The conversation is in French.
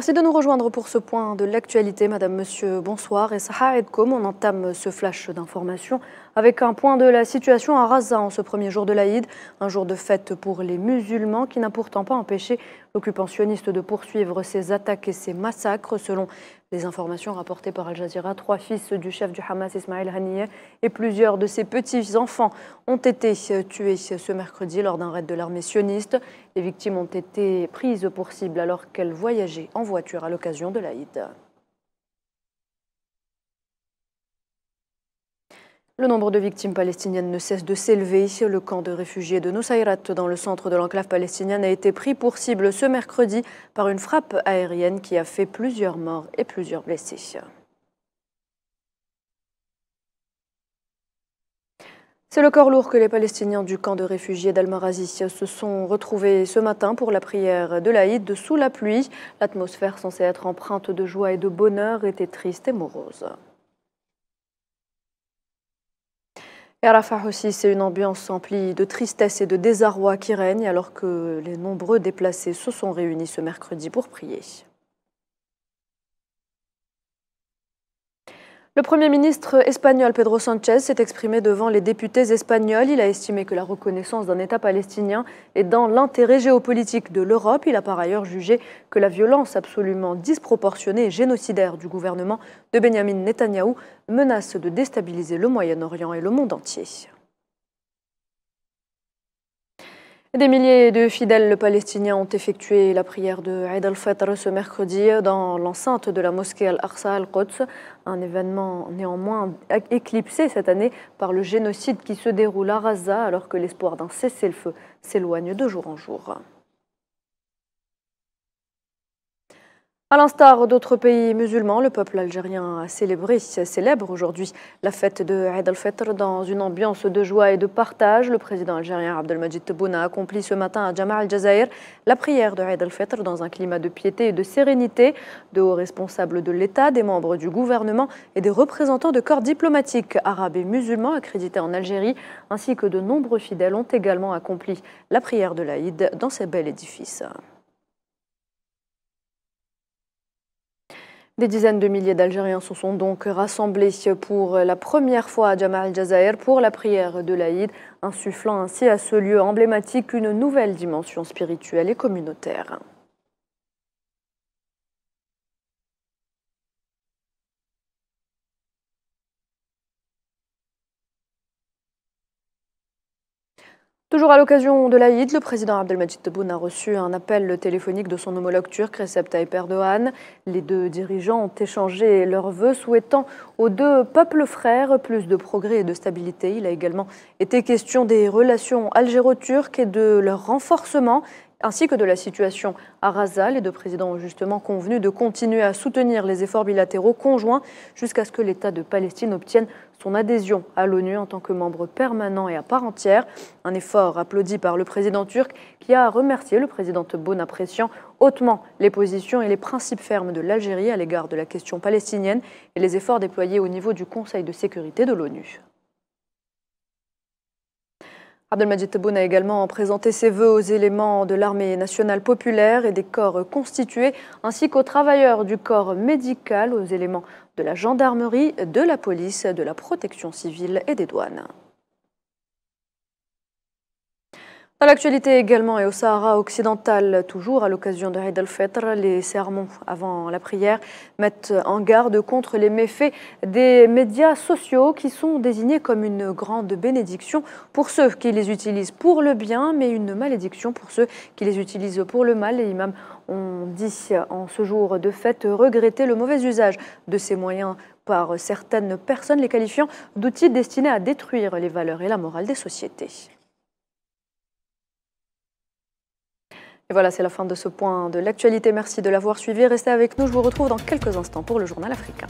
Merci de nous rejoindre pour ce point de l'actualité, Madame, Monsieur. Bonsoir. Et Saha comme on entame ce flash d'information avec un point de la situation à Raza en ce premier jour de l'Aïd, un jour de fête pour les musulmans qui n'a pourtant pas empêché l'occupant sioniste de poursuivre ses attaques et ses massacres. Selon les informations rapportées par Al Jazeera, trois fils du chef du Hamas Ismail Haniyeh et plusieurs de ses petits-enfants ont été tués ce mercredi lors d'un raid de l'armée sioniste. Les victimes ont été prises pour cible alors qu'elles voyageaient en voiture à l'occasion de l'Aïd. Le nombre de victimes palestiniennes ne cesse de s'élever. Le camp de réfugiés de Nusayrat, dans le centre de l'enclave palestinienne, a été pris pour cible ce mercredi par une frappe aérienne qui a fait plusieurs morts et plusieurs blessés. C'est le corps lourd que les Palestiniens du camp de réfugiés dal se sont retrouvés ce matin pour la prière de l'Aïd sous la pluie. L'atmosphère censée être empreinte de joie et de bonheur était triste et morose. Et Rafah aussi, c'est une ambiance emplie de tristesse et de désarroi qui règne alors que les nombreux déplacés se sont réunis ce mercredi pour prier. Le Premier ministre espagnol Pedro Sanchez s'est exprimé devant les députés espagnols. Il a estimé que la reconnaissance d'un État palestinien est dans l'intérêt géopolitique de l'Europe. Il a par ailleurs jugé que la violence absolument disproportionnée et génocidaire du gouvernement de Benjamin Netanyahou menace de déstabiliser le Moyen-Orient et le monde entier. Des milliers de fidèles palestiniens ont effectué la prière de Eid al-Fitr ce mercredi dans l'enceinte de la mosquée Al-Aqsa al qods un événement néanmoins éclipsé cette année par le génocide qui se déroule à Gaza alors que l'espoir d'un cessez-le-feu s'éloigne de jour en jour. À l'instar d'autres pays musulmans, le peuple algérien a célébré, célèbre aujourd'hui la fête de Eid al-Fitr dans une ambiance de joie et de partage. Le président algérien Abdelmajid Tebboune a accompli ce matin à Jama al-Jazair la prière de Eid al-Fitr dans un climat de piété et de sérénité. De hauts responsables de l'État, des membres du gouvernement et des représentants de corps diplomatiques arabes et musulmans accrédités en Algérie, ainsi que de nombreux fidèles ont également accompli la prière de l'Aïd dans ces bel édifices. Des dizaines de milliers d'Algériens se sont donc rassemblés pour la première fois à Jamal pour la prière de l'Aïd, insufflant ainsi à ce lieu emblématique une nouvelle dimension spirituelle et communautaire. Toujours à l'occasion de l'Aïd, le président Abdelmajid Tebboune a reçu un appel téléphonique de son homologue turc Recep Tayyip Erdogan. Les deux dirigeants ont échangé leurs vœux souhaitant aux deux peuples frères plus de progrès et de stabilité. Il a également été question des relations algéro-turques et de leur renforcement ainsi que de la situation à Raza. Les deux présidents ont justement convenu de continuer à soutenir les efforts bilatéraux conjoints jusqu'à ce que l'État de Palestine obtienne son adhésion à l'ONU en tant que membre permanent et à part entière. Un effort applaudi par le président turc qui a remercié le président bon appréciant hautement les positions et les principes fermes de l'Algérie à l'égard de la question palestinienne et les efforts déployés au niveau du Conseil de sécurité de l'ONU. Abdelmajid Tebboune a également présenté ses vœux aux éléments de l'armée nationale populaire et des corps constitués, ainsi qu'aux travailleurs du corps médical, aux éléments de la gendarmerie, de la police, de la protection civile et des douanes. Dans l'actualité également et au Sahara occidental toujours, à l'occasion de Eid al-Fitr, les sermons avant la prière mettent en garde contre les méfaits des médias sociaux qui sont désignés comme une grande bénédiction pour ceux qui les utilisent pour le bien, mais une malédiction pour ceux qui les utilisent pour le mal. Les imams ont dit en ce jour de fête regretter le mauvais usage de ces moyens par certaines personnes, les qualifiant d'outils destinés à détruire les valeurs et la morale des sociétés. Et voilà, c'est la fin de ce point de l'actualité. Merci de l'avoir suivi. Restez avec nous, je vous retrouve dans quelques instants pour le journal africain.